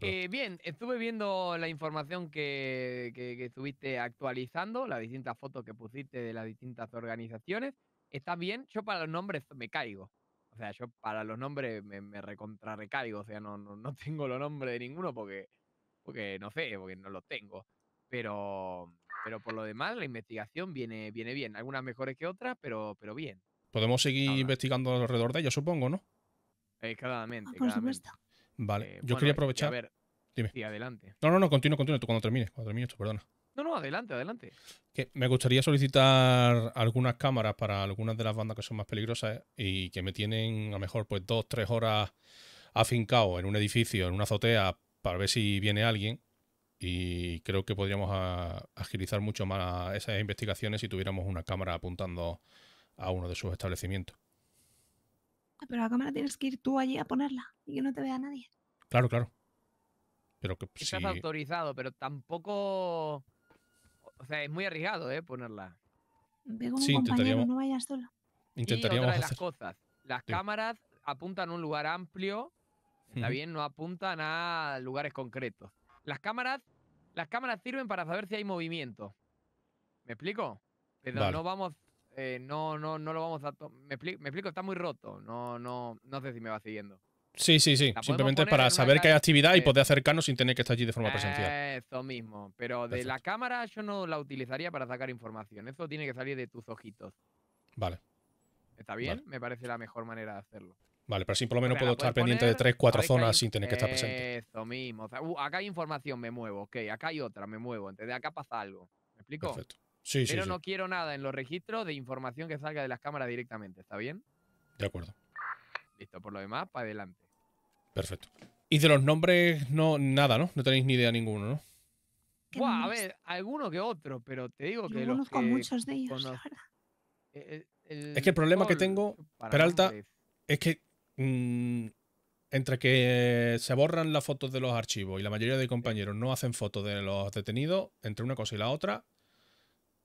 Eh, bien, estuve viendo la información que, estuviste actualizando, las distintas fotos que pusiste de las distintas organizaciones. Está bien, yo para los nombres me caigo. O sea, yo para los nombres me, me recontrarrecaigo. O sea, no, no, no, tengo los nombres de ninguno porque, porque no sé, porque no los tengo. Pero, pero por lo demás, la investigación viene, viene bien. Algunas mejores que otras, pero, pero bien. Podemos seguir investigando alrededor de ellos, supongo, ¿no? Eh, ah, claramente, por Supuesto. Vale, eh, yo quería aprovechar. ver, adelante. No, no, no, continúa, continúa. Tú cuando termine, cuando perdona. No, no, adelante, adelante. me gustaría solicitar algunas cámaras para algunas de las bandas que son más peligrosas ¿eh? y que me tienen a lo mejor pues dos, tres horas afincado en un edificio, en una azotea, para ver si viene alguien. Y creo que podríamos agilizar mucho más esas investigaciones si tuviéramos una cámara apuntando a uno de sus establecimientos. Ah, pero la cámara tienes que ir tú allí a ponerla y que no te vea nadie. Claro, claro. Pero que pues, Estás autorizado, pero tampoco. O sea, es muy arriesgado, ¿eh? Ponerla. Ve con un compañero, no vayas solo. Intentaríamos. las cosas. Las cámaras apuntan a un lugar amplio. Está bien, no apuntan a lugares concretos. Las cámaras, las cámaras sirven para saber si hay movimiento. ¿Me explico? Pero no vamos eh, no, no, no lo vamos a. Me explico, está muy roto. No, no, no sé si me va siguiendo. Sí, sí, sí. Simplemente es para saber que hay actividad y poder acercarnos sin tener que estar allí de forma presencial. Eso mismo. Pero de la cámara yo no la utilizaría para sacar información. Eso tiene que salir de tus ojitos. Vale. ¿Está bien? Me parece la mejor manera de hacerlo. Vale, pero así por lo menos puedo estar pendiente de tres, cuatro zonas sin tener que estar presente. Eso mismo. Uh, acá hay información, me muevo. Ok, acá hay otra, me muevo. Entonces de acá pasa algo. ¿Me explico? Perfecto pero no quiero nada en los registros de información que salga de las cámaras directamente, ¿está bien? De acuerdo. Listo, por lo demás, para adelante. Perfecto. Y de los nombres, no, nada, ¿no? No tenéis ni idea ninguno, ¿no? Buah, a ver, alguno que otro, pero te digo que. Yo conozco que muchos de ellos, eh, eh, es que el problema que tengo, Peralta, es que mm, entre que se borran las fotos de los archivos y la mayoría de compañeros no hacen fotos de los detenidos, entre una cosa y la otra,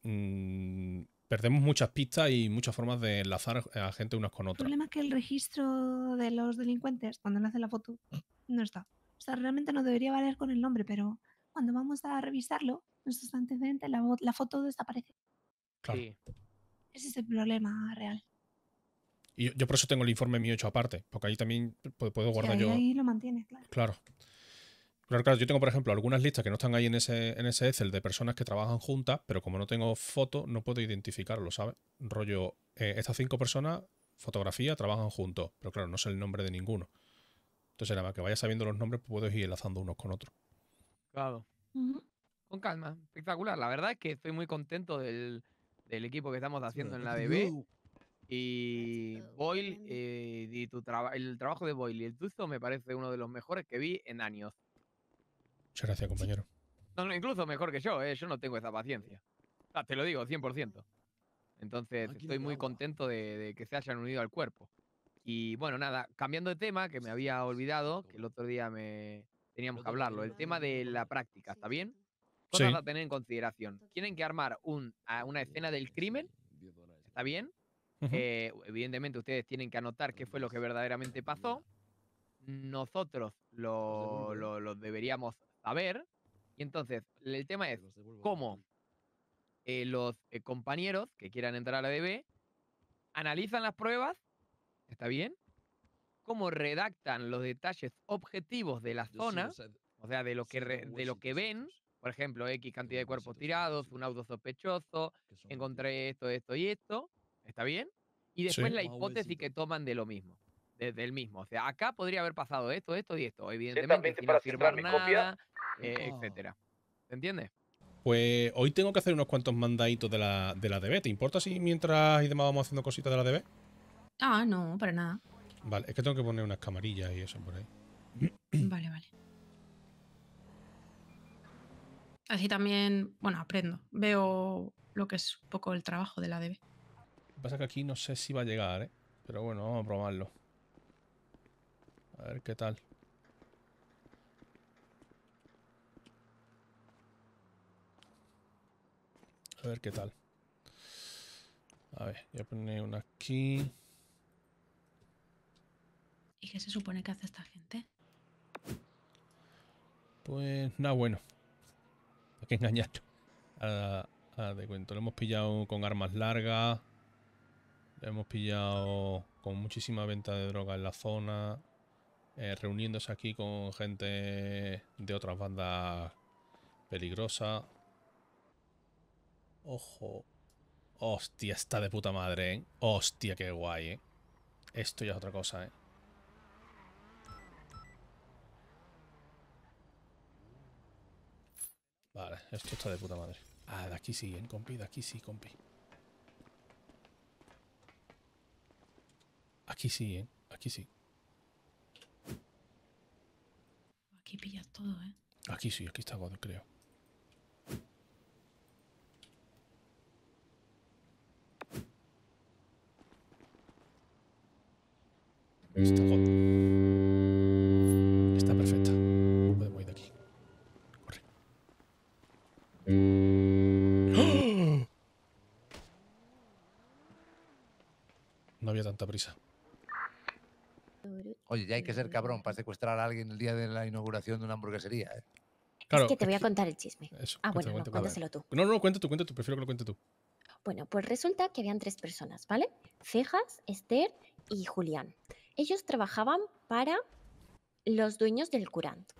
Mm, perdemos muchas pistas y muchas formas de enlazar a gente unas con otras. El problema es que el registro de los delincuentes, cuando le la foto, no está. O sea, realmente no debería valer con el nombre, pero cuando vamos a revisarlo, nuestros antecedentes, la, la foto desaparece. Claro. Ese es el problema real. Y yo, por eso tengo el informe mío hecho aparte, porque ahí también pues, puedo, guardar yo. Ahí lo mantienes, claro. Claro. Claro, claro, yo tengo, por ejemplo, algunas listas que no están ahí en ese, en ese Excel de personas que trabajan juntas, pero como no tengo foto, no puedo identificarlo, ¿sabes? Rollo, eh, estas cinco personas, fotografía, trabajan juntos, pero claro, no sé el nombre de ninguno. Entonces, nada más que vaya sabiendo los nombres, pues puedo ir enlazando unos con otros. Claro. Con calma, espectacular. La verdad es que estoy muy contento del, equipo que estamos haciendo en la DB. Y Boyle, y eh, tu el trabajo de Boyle y el tuyo me parece uno de los mejores que vi en años. Muchas gracias, compañero. incluso mejor que yo, eh, yo no tengo esa paciencia. Ah, te lo digo, 100%. Entonces, estoy muy contento de, que se hayan unido al cuerpo. Y bueno, nada, cambiando de tema, que me había olvidado, que el otro día me teníamos que hablarlo, el tema de la práctica, ¿está bien? Cosas a tener en consideración. Tienen que armar un, una eh, escena del crimen, ¿está bien? Eh, evidentemente ustedes tienen que anotar qué fue lo que verdaderamente pasó. Nosotros lo, lo deberíamos a ver. Y entonces, el tema es cómo eh, los eh, compañeros que quieran entrar a la DB analizan las pruebas, ¿está bien? Cómo redactan los detalles objetivos de la zona, eh, o sea, de lo que, de lo que ven, por ejemplo, X cantidad de cuerpos tirados, un auto sospechoso, encontré esto, esto y esto, ¿está bien? Y después la hipótesis que toman de lo mismo, desde el mismo. O sea, acá podría haber pasado esto, esto y esto, evidentemente, sin afirmar nada. Eh, etcétera. ¿Te entiendes? Pues hoy tengo que hacer unos cuantos mandaditos de la, de la DB. ¿Te importa si mientras y demás vamos haciendo cositas de la DB? Ah, no, para nada. Vale, es que tengo que poner unas camarillas y eso por ahí. Vale, vale. Así también, bueno, aprendo. Veo lo que es un poco el trabajo de la DB. Lo que pasa es que aquí no sé si va a llegar, ¿eh? Pero bueno, vamos a probarlo. A ver qué tal. A ver qué tal. A ver, voy a poner una aquí. ¿Y qué se supone que hace esta gente? Pues nada bueno. Hay que engañar. A de cuento. Lo hemos pillado con armas largas. Lo hemos pillado con muchísima venta de droga en la zona. Eh, reuniéndose aquí con gente de otras bandas peligrosas. Ojo. Hostia, está de puta madre, ¿eh? Hostia, qué guay, ¿eh? Esto ya es otra cosa, ¿eh? Vale, esto está de puta madre. Ah, de aquí sí, ¿eh, compi? De aquí sí, compi. Aquí sí, ¿eh? Aquí sí. Aquí pillas todo, ¿eh? Aquí sí, aquí está God, creo. Este mm. Está, perfecto. perfecta. de aquí. Corre. No había tanta prisa. Oye, ya hay que ser cabrón para secuestrar a alguien el día de la inauguración de una hamburguesería, ¿eh? es que te voy a contar el chisme. ah, bueno, cuéntaselo tú. No, no, cuenta tú, tú. Prefiero que lo cuente tú. Bueno, pues resulta que habían tres personas, ¿vale? Cejas, Esther y Julián ellos trabajaban para los dueños del Curant.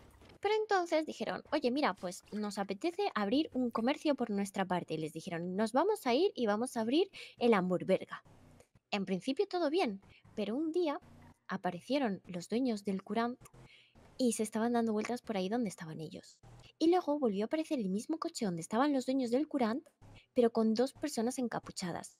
Pero entonces dijeron, oye, mira, pues nos apetece abrir un comercio por nuestra parte. Y les dijeron, nos vamos a ir y vamos a abrir el hamburberga. En principio todo bien, pero un día aparecieron los dueños del Curant y se estaban dando vueltas por ahí donde estaban ellos. Y luego volvió a aparecer el mismo coche donde estaban los dueños del Curant, pero con dos personas encapuchadas.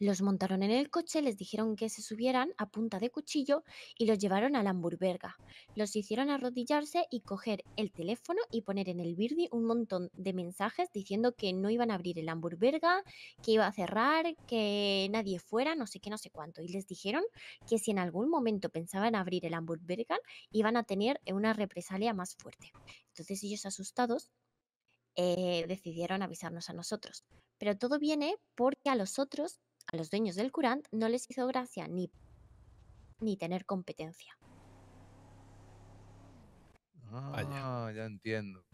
Los montaron en el coche, les dijeron que se subieran a punta de cuchillo y los llevaron a la hamburguerga. Los hicieron arrodillarse y coger el teléfono y poner en el birdie un montón de mensajes diciendo que no iban a abrir el hamburguerga, que iba a cerrar, que nadie fuera, no sé qué, no sé cuánto. Y les dijeron que si en algún momento pensaban abrir el hamburguerga iban a tener una represalia más fuerte. Entonces ellos asustados eh, decidieron avisarnos a nosotros. Pero todo viene porque a los otros a los dueños del Curant no les hizo gracia ni, ni tener competencia. Ah, ya entiendo.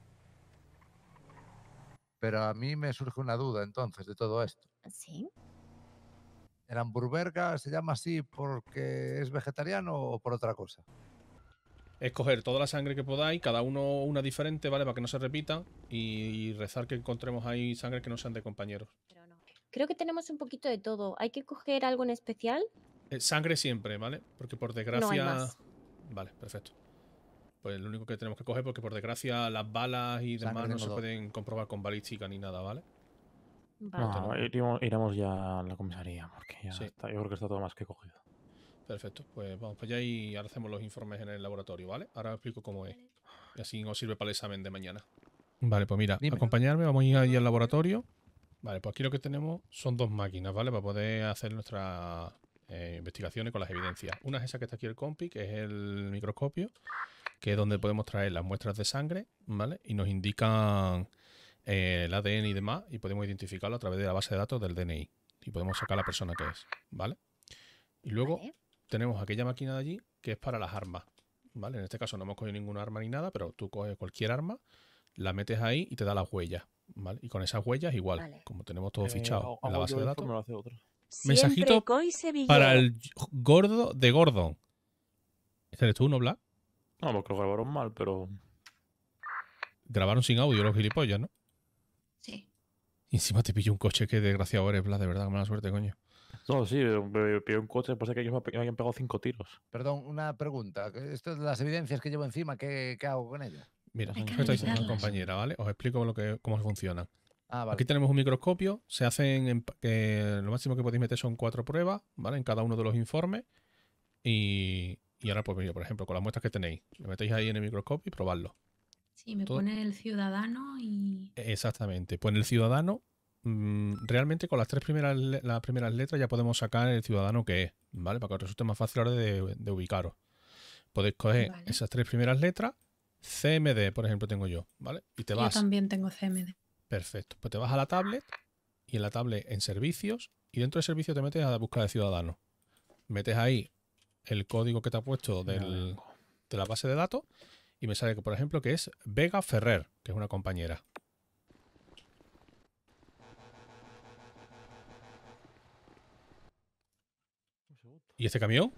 Pero a mí me surge una duda entonces de todo esto. Sí. ¿El hamburguerga se llama así porque es vegetariano o por otra cosa? Es coger toda la sangre que podáis, cada uno una diferente, ¿vale? Para que no se repita y, rezar que encontremos ahí sangre que no sean de compañeros. Creo que tenemos un poquito de todo. ¿Hay que coger algo en especial? Eh, sangre siempre, ¿vale? Porque por desgracia... No más. Vale, perfecto. Pues lo único que tenemos que coger porque por desgracia las balas y demás no se pueden comprobar con balística ni nada, ¿vale? vale. No, iremos, ya a la comisaría porque ya sí. está, yo creo que está todo más que cogido. Perfecto, pues vamos para allá y ahora hacemos los informes en el laboratorio, ¿vale? Ahora os explico cómo es. Y así nos sirve para el examen de mañana. Vale, pues mira, acompañarme, vamos a ir al laboratorio. Vale, pues aquí lo que tenemos son dos máquinas, ¿vale? Para poder hacer nuestras eh, investigaciones con las evidencias. Una es esa que está aquí el compi, que es el microscopio, que es donde podemos traer las muestras de sangre, ¿vale? Y nos indican eh, el ADN y demás, y podemos identificarlo a través de la base de datos del DNI. Y podemos sacar la persona que es, ¿vale? Y luego tenemos aquella máquina de allí que es para las armas, ¿vale? En este caso no hemos cogido ninguna arma ni nada, pero tú coges cualquier arma, la metes ahí y te da las huellas, y con esas huellas igual, como tenemos todo fichado eh, en la base de datos. Mensajito para el gordo de Gordon. ¿Este eres tú, no, Black? No, porque lo grabaron mal, pero... Grabaron sin audio los gilipollas, ¿no? Sí. Y encima te pillo un coche que desgraciado eres, Bla de verdad, qué mala suerte, coño. No, sí, me pillé un coche, pues es que ellos me habían pegado cinco tiros. Perdón, una pregunta. son las evidencias que llevo encima, ¿qué, qué hago con ellas? Mira, una compañera, ¿vale? Os explico lo que, cómo funcionan. Ah, Aquí tenemos un microscopio, se hacen, que lo máximo que podéis meter son cuatro pruebas, ¿vale? En cada uno de los informes. Y, y ahora, pues mira, por ejemplo, con las muestras que tenéis, lo metéis ahí en el microscopio y probadlo. Sí, me pone el ciudadano y... Exactamente, pone el ciudadano. Mm, realmente con las tres primeras, las primeras letras ya podemos sacar el ciudadano que es, ¿vale? Para que os resulte más fácil ahora de, ubicaros. Podéis coger esas tres primeras letras CMD, por ejemplo, tengo yo, ¿vale? Y te vas. Yo también tengo CMD. Perfecto. Pues te vas a la tablet y en la tablet en servicios y dentro de servicios te metes a la búsqueda de ciudadanos. Metes ahí el código que te ha puesto de la base de datos y me sale que, por ejemplo, que es Vega Ferrer, que es una compañera. ¿Y este camión?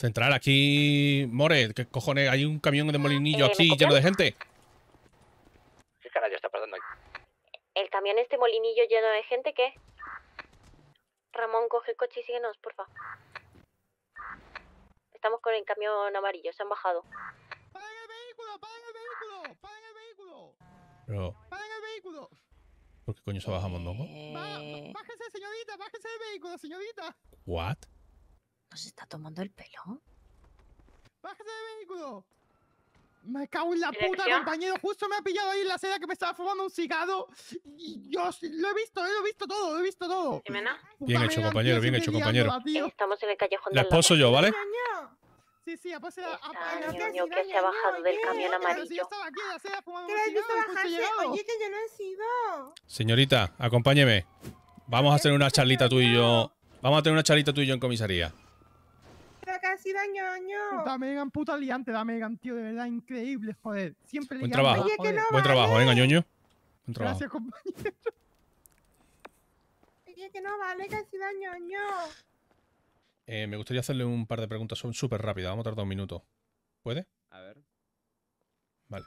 Central, aquí. More, ¿qué cojones? Hay un camión de molinillo eh, aquí lleno de gente. ¿Qué carajo está pasando ahí. ¿El camión este molinillo lleno de gente qué? Ramón, coge el coche y síguenos, porfa. Estamos con el camión amarillo, se han bajado. ¡Paren el vehículo! ¡Paren el vehículo! ¡Paren el vehículo! Pero... ¡Paren el vehículo! ¿Por qué coño se baja no? ¡Bájense, señorita, ¡Bájense el vehículo, señorita. ¿What? ¿Nos está tomando el pelo? ¡Bájate del vehículo! Me cago en la puta, compañero. Justo me ha pillado ahí en la seda que me estaba fumando un cigado. Y yo lo he visto, lo he visto todo, lo he visto todo. Bien hecho, compañero, bien hecho, compañero. Estamos en el callejón La esposo yo, ¿vale? Sí, sí, a que se ha bajado del camión amarillo. la un Oye, que yo no he sido. Señorita, acompáñeme. Vamos a hacer una charlita tú y yo. Vamos a tener una charlita tú y yo en comisaría casi daño. Dame Megan, puta liante da Megan, tío, de verdad, increíble, joder. Siempre Buen trabajo. Buen trabajo, eh, ñoño. Buen trabajo. Gracias, compañero. casi eh, me gustaría hacerle un par de preguntas, son súper rápidas, vamos a tardar un minuto. ¿Puede? A ver. Vale.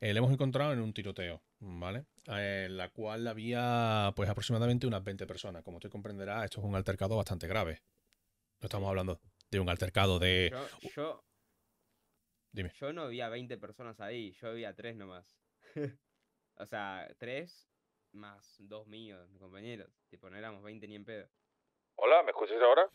Eh, le hemos encontrado en un tiroteo, ¿vale? Eh, en la cual había pues aproximadamente unas 20 personas. Como usted comprenderá, esto es un altercado bastante grave. Lo estamos hablando de un altercado de... Yo, Dime. yo no había 20 personas ahí, yo había tres 3 nomás. o sea, tres más dos míos, mis compañeros. Tipo, no éramos 20 ni en pedo. Hola, ¿me escuchas ahora?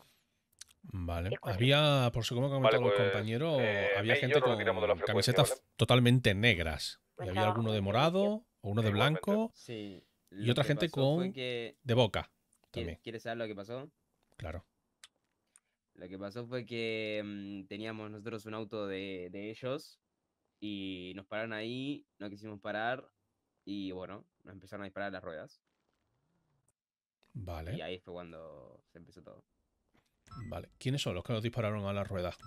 Vale. Había, por supuesto, como pues, eh, me tengo compañero, había gente con camisetas totalmente negras. Y pues había alguno de pues morado, o uno de blanco. Sí. Y otra gente con de boca. También. ¿Quieres saber lo que pasó? Claro. Lo que pasó fue que mm, teníamos nosotros un auto de, de, ellos y nos pararon ahí, no quisimos parar y bueno, nos empezaron a disparar las ruedas. Vale. Y ahí fue cuando se empezó todo. Vale. ¿Quiénes son los que nos dispararon a las ruedas?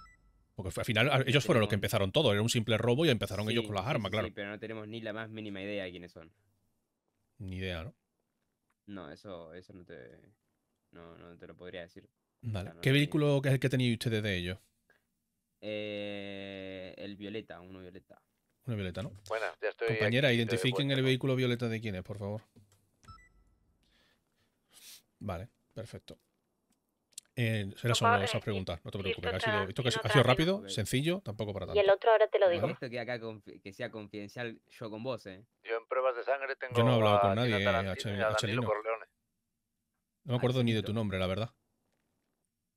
Porque al final ellos fueron los que empezaron todo, era un simple robo y empezaron ellos con las armas, claro. Sí, pero no tenemos ni la más mínima idea de quiénes son. Ni idea, ¿no? No, eso, eso no te. no te lo podría decir. Vale. ¿Qué vehículo es el que tenéis ustedes de ellos? Eh, el violeta, uno violeta. Una violeta, ¿no? Bueno, ya estoy Compañera, identifiquen el vehículo violeta de quién es, por favor. Vale, perfecto. Eh, será solo esas preguntas, no te preocupes. Ha sido, rápido, sencillo, tampoco para tanto. Y el otro ahora te lo digo. Esto que acá que sea confidencial yo con vos, ¿eh? Yo en pruebas de sangre tengo. Yo no he hablado con nadie, H, No me acuerdo ni de tu nombre, la verdad.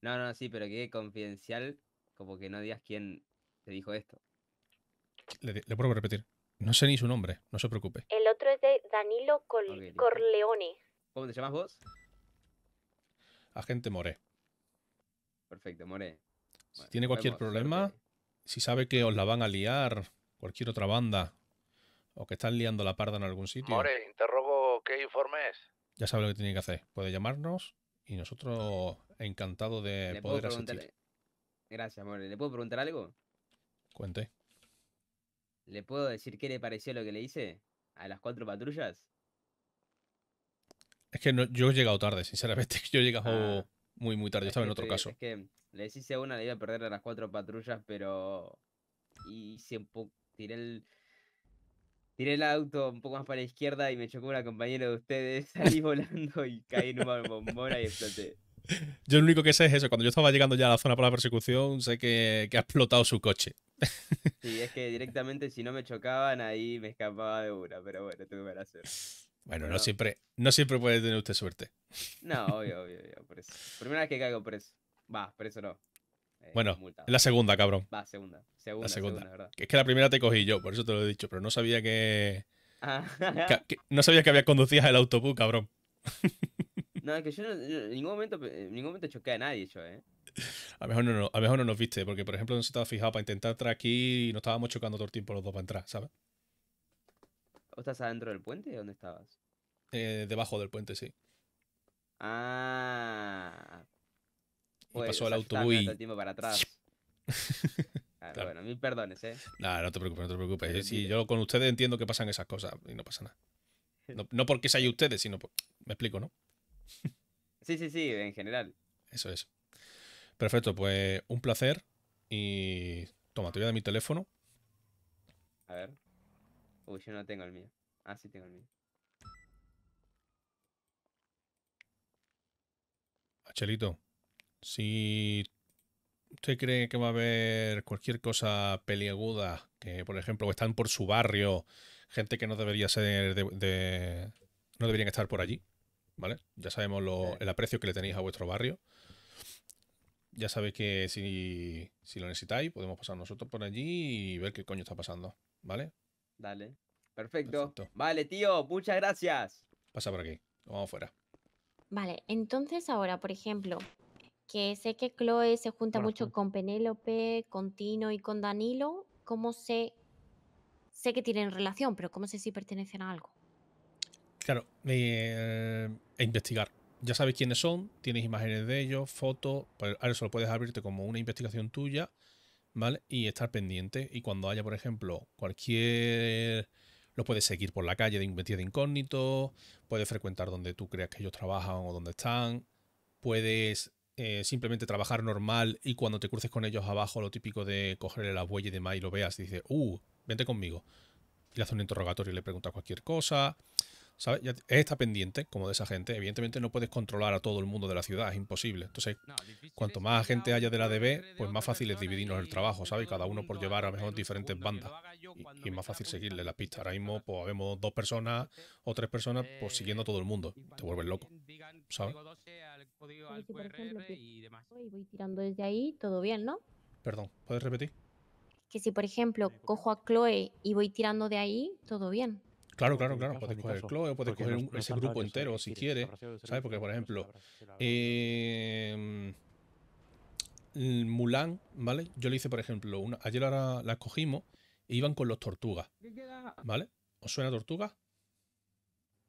No, no, sí, pero que confidencial, como que no digas quién te dijo esto. Le, puedo repetir. No sé ni su nombre, no se preocupe. El otro es de Danilo Corleone. ¿Cómo te llamas vos? Agente More. Perfecto, More. si tiene cualquier problema, si sabe que os la van a liar, cualquier otra banda, o que están liando la parda en algún sitio. More, interrogo qué informes. Ya sabe lo que tiene que hacer. Puede llamarnos y nosotros encantados de poder eh, Gracias, amor. ¿Le puedo preguntar algo? Cuente. ¿Le puedo decir qué le pareció lo que le hice a las cuatro patrullas? Es que no, yo he llegado tarde, sinceramente. Yo he llegado ah. muy, muy tarde. Yo estaba en otro caso. Es que le hice una, le iba a perder a las cuatro patrullas, pero Y si Tiré el tiré el auto un poco más para la izquierda y me chocó una compañera de ustedes, salí volando y caí en una bombona y exploté. Yo lo único que sé es eso, cuando yo estaba llegando ya a la zona para la persecución, sé que, ha explotado su coche. Sí, es que directamente si no me chocaban ahí me escapaba de una, pero bueno, tuve que hacer. Bueno, no, siempre, no siempre puede tener usted suerte. No, obvio, obvio, obvio, por eso. Primera vez que caigo por eso. Va, por eso no. Eh, bueno, la segunda, cabrón. Va, segunda. la segunda. ¿verdad? Es que la primera te cogí yo, por eso te lo he dicho, pero no sabía que. Ah. no sabía que habías conducido el autobús, cabrón. no, es que yo, en, ningún momento, choqué a nadie, yo, ¿eh? A lo mejor no, nos viste, porque por ejemplo no se estaba fijado para intentar entrar aquí y nos estábamos chocando todo el tiempo los dos para entrar, ¿sabes? ¿O estás adentro del puente? o ¿Dónde estabas? Eh, debajo del puente, sí. Ah, y pasó el pues, autobús y... el tiempo para atrás. Ah, claro, Bueno, mil perdones, ¿eh? Nah, no te preocupes, no te preocupes. Yo, sí, yo con ustedes entiendo que pasan esas cosas y no pasa nada. No, no porque sea ustedes, sino por... Me explico, ¿no? sí, sí, sí, en general. Eso es. Perfecto, pues un placer y... Toma, te voy a dar mi teléfono. A ver. Uy, yo no tengo el mío. Ah, sí tengo el mío. Achelito. Si usted cree que va a haber cualquier cosa peliaguda, que por ejemplo están por su barrio, gente que no debería ser de, no deberían estar por allí, ¿vale? Ya sabemos el aprecio que le tenéis a vuestro barrio. Ya sabéis que si, lo necesitáis, podemos pasar nosotros por allí y ver qué coño está pasando, ¿vale? Dale. Perfecto. Vale, tío, muchas gracias. Pasa por aquí. Vamos fuera. Vale, entonces ahora, por ejemplo, que sé que Chloe se junta mucho con Penélope, con Tino y con Danilo. ¿Cómo sé? Sé que tienen relación, pero ¿cómo sé si pertenecen a algo? Claro, eh, e investigar. Ya sabes quiénes son, tienes imágenes de ellos, fotos, pues ahora eso puedes abrirte como una investigación tuya, ¿vale? Y estar pendiente. Y cuando haya, por ejemplo, cualquier Lo puedes seguir por la calle de de incógnito, puedes frecuentar donde tú creas que ellos trabajan o donde están, puedes eh, simplemente trabajar normal y cuando te cruces con ellos abajo, lo típico de cogerle la abuelo y demás y lo veas, y dices, uh, vente conmigo. Y le hace un interrogatorio y le pregunta cualquier cosa. ¿Sabes? está pendiente, como de esa gente. Evidentemente no puedes controlar a todo el mundo de la ciudad, es imposible. Entonces, cuanto más gente haya de la DB, pues más fácil es dividirnos el trabajo, ¿sabes? Cada uno por llevar a mejor diferentes bandas. Y, es más fácil seguirle la pista. Ahora mismo, pues vemos dos personas eh, o tres personas, pues siguiendo a todo el mundo. Te vuelves loco, ¿sabes? y voy tirando desde ahí, todo bien, ¿no? Perdón, ¿puedes repetir? Que si, por ejemplo, cojo a Chloe y voy tirando de ahí, todo bien. Claro, claro, claro. Puedes coger Chloe o puedes coger ese grupo entero si quieres. ¿Sabes? Porque, por ejemplo, eh, Mulan, ¿vale? Yo le hice, por ejemplo, ayer la, cogimos e iban con los tortugas. ¿Vale? ¿Os suena tortuga?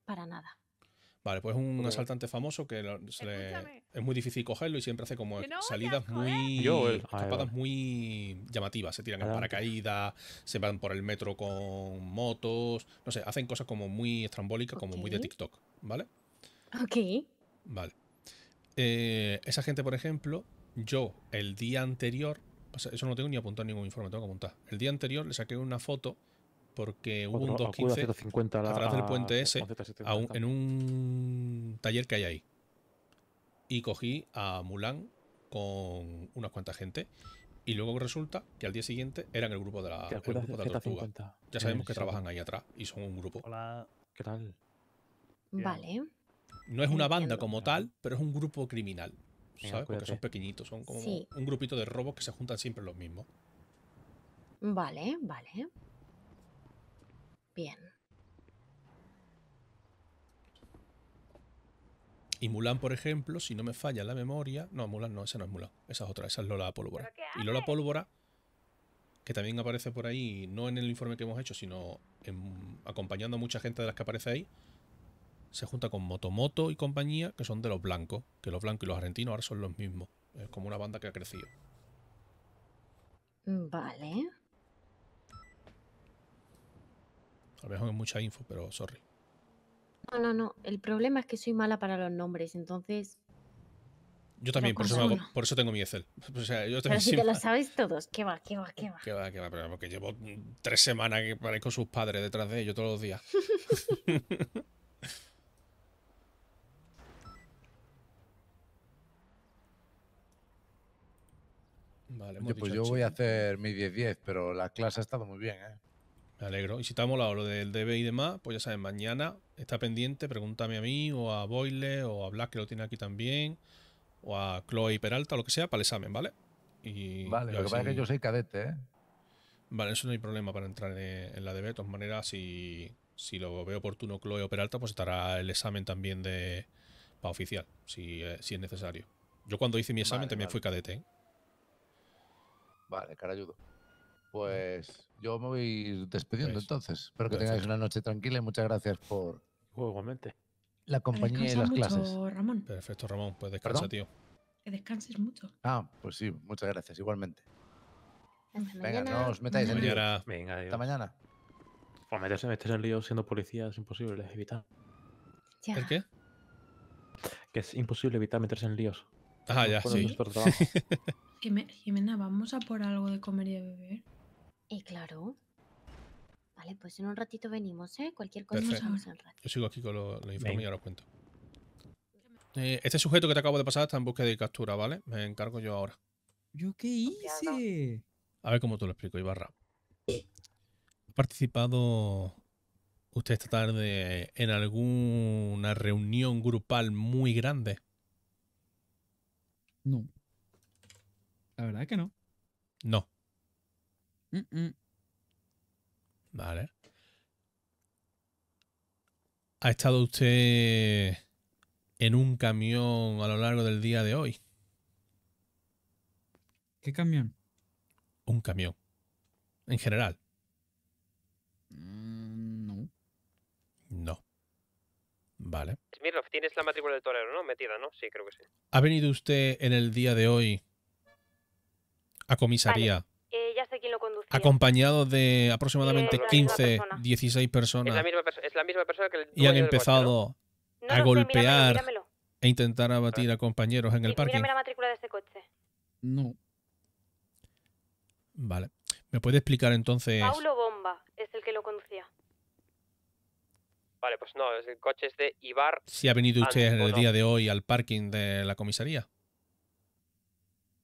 Para nada. Vale, pues es un asaltante famoso que es muy difícil cogerlo y siempre hace como salidas muy. Ah, muy llamativas. Se tiran en paracaídas, se van por el metro con motos. No sé, hacen cosas como muy estrambólicas, como muy de TikTok, ¿vale? Ok. Vale. Eh, esa gente, por ejemplo, yo el día anterior, eso no tengo ni apuntado ningún informe, tengo que apuntar. El día anterior le saqué una foto porque hubo un 2.15 a, a, del puente ese en un taller que hay ahí. Y cogí a Mulan con unas cuantas gente. Y luego resulta que al día siguiente eran el grupo de la, grupo de la tortuga. Ya sabemos que trabajan ahí atrás y son un grupo. ¿qué tal? Vale. No es una banda como tal, pero es un grupo criminal. ¿Sabes? Porque son pequeñitos, son como un grupito de robos que se juntan siempre los mismos. Vale, vale. Bien. Y Mulan, por ejemplo, si no me falla la memoria. No, Mulan no, esa no es Mulan. Esa es otra, esa es Lola Pólvora. Y Lola Pólvora, que también aparece por ahí, no en el informe que hemos hecho, sino acompañando a mucha gente de las que aparece ahí, se junta con Motomoto y compañía, que son de los blancos. Que los blancos y los argentinos ahora son los mismos. Es como una banda que ha crecido. Vale. mejor mucha info, pero sorry. No, no, no. El problema es que soy mala para los nombres, entonces. Yo también, por eso, tengo mi Excel. O sea, yo pero si te lo sabes todos, ¿qué va, qué va, qué va? ¿Qué va, qué va? porque llevo tres semanas que parezco sus padres detrás de ellos todos los días. vale, pues yo voy a hacer mi 10-10, pero la clase ha estado muy bien, ¿eh? Me alegro. Y si estamos ha lo del DB y demás, pues ya saben mañana está pendiente, pregúntame a mí o a Boyle o a Black que lo tiene aquí también o a Chloe y Peralta lo que sea para el examen, ¿vale? Y vale, lo que pasa es que yo soy cadete, ¿eh? Vale, eso no hay problema para entrar en, la DB. De todas maneras, si, lo veo oportuno Chloe o Peralta, pues estará el examen también de para oficial, si, eh, es necesario. Yo cuando hice mi examen también fui cadete. ¿eh? Vale, cara ayudo. Pues yo me voy despidiendo despediendo pues, entonces. Espero que tengáis una noche tranquila y muchas gracias por. Igualmente. La compañía y las clases. Perfecto, Ramón. Pues descansa, tío. Que descanses mucho. Ah, pues sí, muchas gracias, igualmente. Venga, mañana. no os metáis en líos. Venga, mañana. Pues meterse, en líos siendo policía es imposible, evitar. ¿El qué? Que es imposible evitar meterse en líos. Ah, ya, sí. Jimena, vamos a por algo de comer y de beber. Y eh, claro. Vale, pues en un ratito venimos, ¿eh? Cualquier cosa nos Yo sigo aquí con los informes y ahora os cuento. Eh, este sujeto que te acabo de pasar está en búsqueda de captura, ¿vale? Me encargo yo ahora. ¿Yo qué hice? A ver cómo te lo explico, Ibarra. ¿Ha participado usted esta tarde en alguna reunión grupal muy grande? No. La verdad es que no. No. Vale. ¿Ha estado usted en un camión a lo largo del día de hoy? ¿Qué camión? Un camión. En general. Mm, no. No. Vale. tienes la matrícula del torero, ¿no? Metida, ¿no? Sí, creo que sí. ¿Ha venido usted en el día de hoy a comisaría eh, ya sé quién lo conducía. Acompañado de aproximadamente 15, eh, 16 personas. Es la, misma es la misma, persona que el Y han empezado a golpear e intentar abatir ah. a compañeros en el parking. Mírame la matrícula de ese coche. No. Vale. ¿Me puede explicar entonces? Paulo Bomba es el que lo conducía. Vale, pues no, el coche es de Ibar. ¿Si ha venido usted el día de hoy al parking de la comisaría?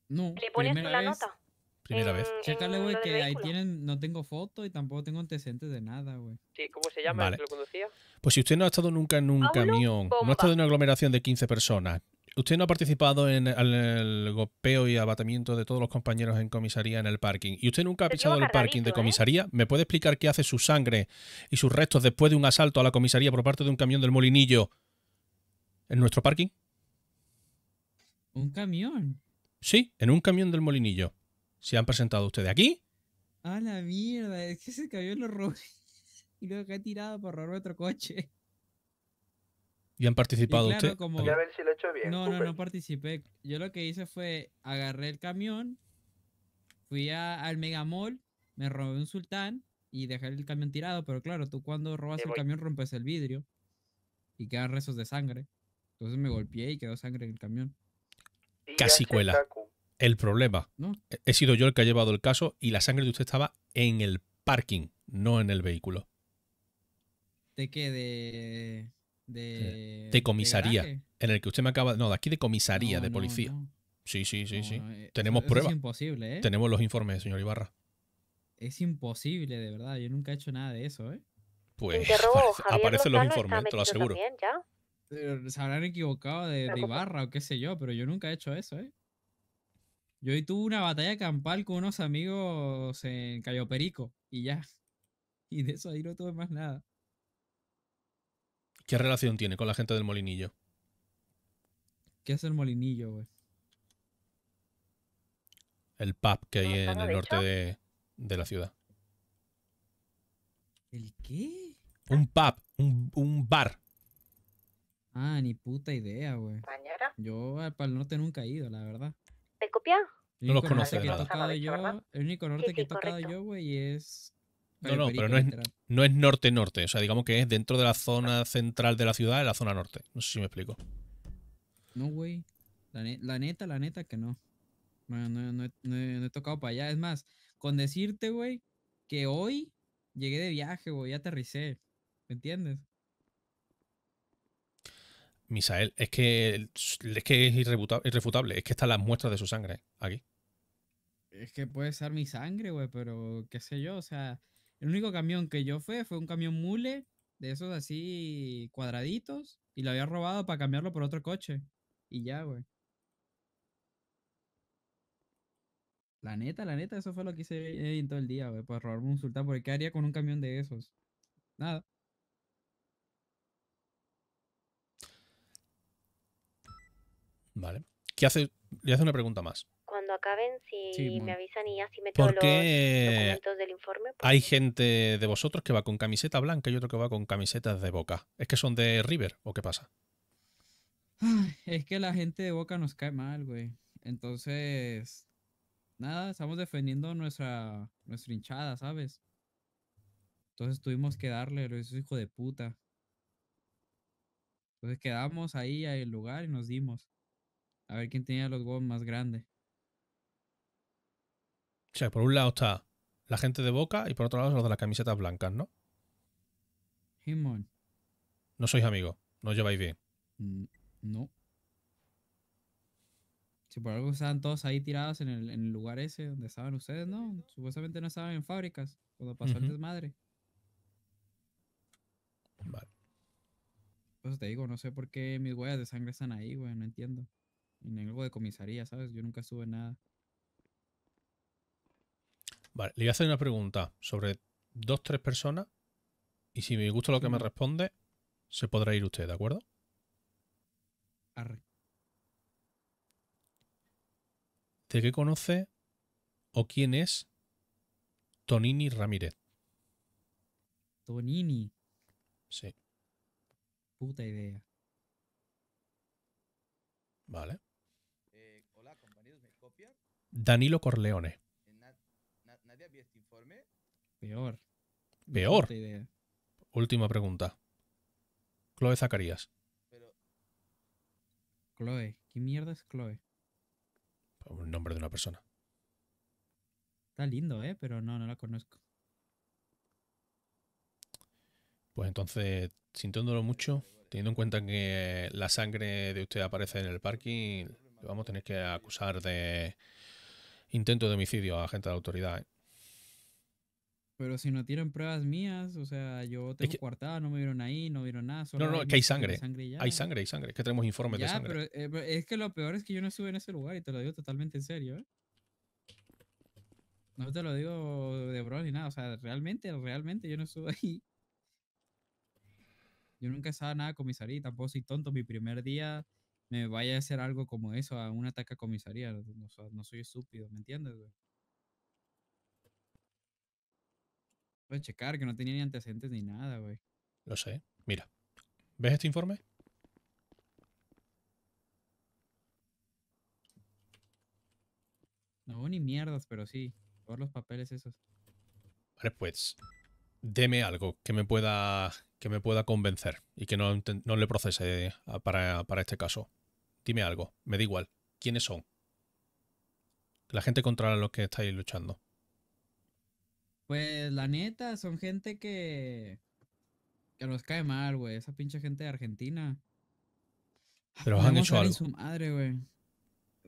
No. ¿Le pones la nota? primera vez. Chécale, güey, que ahí tienen, no tengo foto y tampoco tengo antecedentes de nada, güey. ¿cómo se llama lo conducía? Pues si usted no ha estado nunca en un camión, no ha estado en una aglomeración de 15 personas, usted no ha participado en el, golpeo y abatimiento de todos los compañeros en comisaría en el parking, y usted nunca ha pisado el parking de ¿eh? comisaría, ¿me puede explicar qué hace su sangre y sus restos después de un asalto a la comisaría por parte de un camión del Molinillo en nuestro parking? ¿Un camión? Sí, en un camión del Molinillo se han presentado ustedes aquí. Ah la mierda, es que ese camión lo robé y lo he tirado por robar otro coche. Y han participado ustedes. No, no, no participé. Yo lo que hice fue agarré el camión, fui al Megamall, me robé un sultán y dejé el camión tirado. Pero claro, tú cuando robas el camión rompes el vidrio y quedan rezos de sangre. Entonces me golpeé y quedó sangre en el camión. Casi cuela el problema. He sido yo el que ha llevado el caso y la sangre de usted estaba en el parking, no en el vehículo. ¿De qué? De. De, comisaría. en el que usted me acaba. No, de aquí de comisaría, de policía. sí, sí, sí, sí. Eh, Tenemos pruebas. es imposible, ¿eh? Tenemos los informes, señor Ibarra. Es imposible, de verdad. Yo nunca he hecho nada de eso, ¿eh? Pues aparecen los informes, te lo aseguro. Se habrán equivocado de Ibarra o qué sé yo, pero yo nunca he hecho eso, ¿eh? Yo hoy tuve una batalla campal con unos amigos en Cayo Perico y ya. Y de eso ahí no tuve más nada. ¿Qué relación tiene con la gente del molinillo? ¿Qué es el molinillo, güey? El pub que hay en el norte de, la ciudad. ¿El qué? Un pub, un, bar. Ah, ni puta idea, güey. Yo eh, para el norte nunca he ido, la verdad he copia. No los conozco de el único norte que he tocado yo, güey, es. No, no, pero no es, norte-norte. O sea, digamos que es dentro de la zona central de la ciudad, en la zona norte. No sé si me explico. No, güey. La, neta, la neta que no. no, he tocado para allá. Es más, con decirte, güey, que hoy llegué de viaje, güey, aterricé. ¿Me entiendes? Misael, es que, es que es irrefutable. Es que están las muestras de su sangre aquí. Es que puede ser mi sangre, güey, pero qué sé yo. O sea, el único camión que yo fue fue un camión mule de esos así cuadraditos y lo había robado para cambiarlo por otro coche. Y ya, güey. La neta, la neta, eso fue lo que hice en todo el día, güey, para robarme un sultán. Porque ¿qué haría con un camión de esos? Nada. Vale. ¿Qué hace? Le hace una pregunta más. Cuando acaben, si me avisan y así me los documentos del informe. Pues hay gente de vosotros que va con camiseta blanca y otro que va con camisetas de boca. ¿Es que son de River o qué pasa? Es que la gente de boca nos cae mal, güey. Entonces, nada, estamos defendiendo nuestra, nuestra hinchada, ¿sabes? Entonces tuvimos que darle, lo hijo de puta. Entonces quedamos ahí el lugar y nos dimos. A ver quién tenía los huevos más grandes. O sea, por un lado está la gente de Boca y por otro lado los de las camisetas blancas, ¿no? Himon. No sois amigos, no os lleváis bien. Mm, no. Si por algo estaban todos ahí tirados en el, lugar ese donde estaban ustedes, ¿no? Supuestamente no estaban en fábricas cuando pasó el desmadre. Vale. Pues te digo, no sé por qué mis huellas de sangre están ahí, güey, no entiendo en algo de comisaría, ¿sabes? Yo nunca subo en nada. Vale, le voy a hacer una pregunta sobre dos, tres personas. Y si me gusta lo que me responde, se podrá ir usted, ¿de acuerdo? Arre. ¿De qué conoce o quién es Tonini Ramírez? Tonini. Sí. Puta idea. Vale. Danilo Corleone. ¿Nadie informe? Peor. Peor. Última pregunta. Chloe Zacarías. Chloe. ¿Qué mierda es Chloe? Un nombre de una persona. Está lindo, ¿eh? Pero no, no la conozco. Pues entonces, sintiéndolo mucho, teniendo en cuenta que la sangre de usted aparece en el parking, vamos a tener que acusar de intento de homicidio a gente de la autoridad. ¿eh? Pero si no tienen pruebas mías, o sea, yo tengo es no me vieron ahí, no vieron nada. no, no, que hay sangre. Hay sangre, hay sangre. Es que tenemos informes de sangre. Eh, pero, es que lo peor es que yo no estuve en ese lugar y te lo digo totalmente en serio. ¿eh? No te lo digo de broma ni nada. O sea, realmente, realmente yo no estuve ahí. Yo nunca estaba nada con salida, tampoco soy tonto. Mi primer día me vaya a hacer algo como eso, a un ataque a comisaría. No, soy estúpido, ¿me entiendes, checar que no tenía ni antecedentes ni nada, güey. Lo sé. Mira. ¿Ves este informe? No, ni mierdas, pero sí. Todos los papeles esos. Vale, pues. Deme algo que me pueda. que me pueda convencer y que no, no le procese eh, para, para este caso. Dime algo, me da igual. ¿Quiénes son? La gente contra los que estáis luchando. Pues la neta, son gente que. que nos cae mal, güey. Esa pinche gente de Argentina. Pero han hecho algo. Su madre, güey.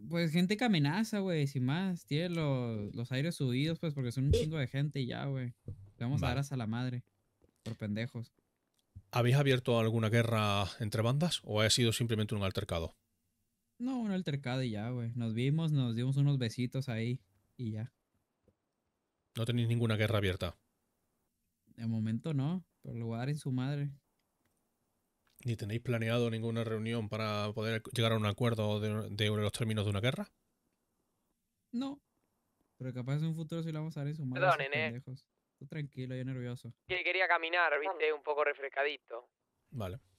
Pues gente que amenaza, güey, sin más. Tiene los, aires subidos, pues, porque son un chingo de gente ya, güey. Le vamos a dar hasta la madre. Por pendejos. ¿Habéis abierto alguna guerra entre bandas o ha sido simplemente un altercado? No, un altercado y ya, güey. Nos vimos, nos dimos unos besitos ahí y ya. No tenéis ninguna guerra abierta. De momento no, pero lo voy a dar en su madre. ¿Ni tenéis planeado ninguna reunión para poder llegar a un acuerdo de, los términos de una guerra? No. Pero capaz en un futuro sí la vamos a dar en su madre. Perdón, nene. Estoy tranquilo, yo nervioso. Que quería caminar, viste, un poco refrescadito. Vale.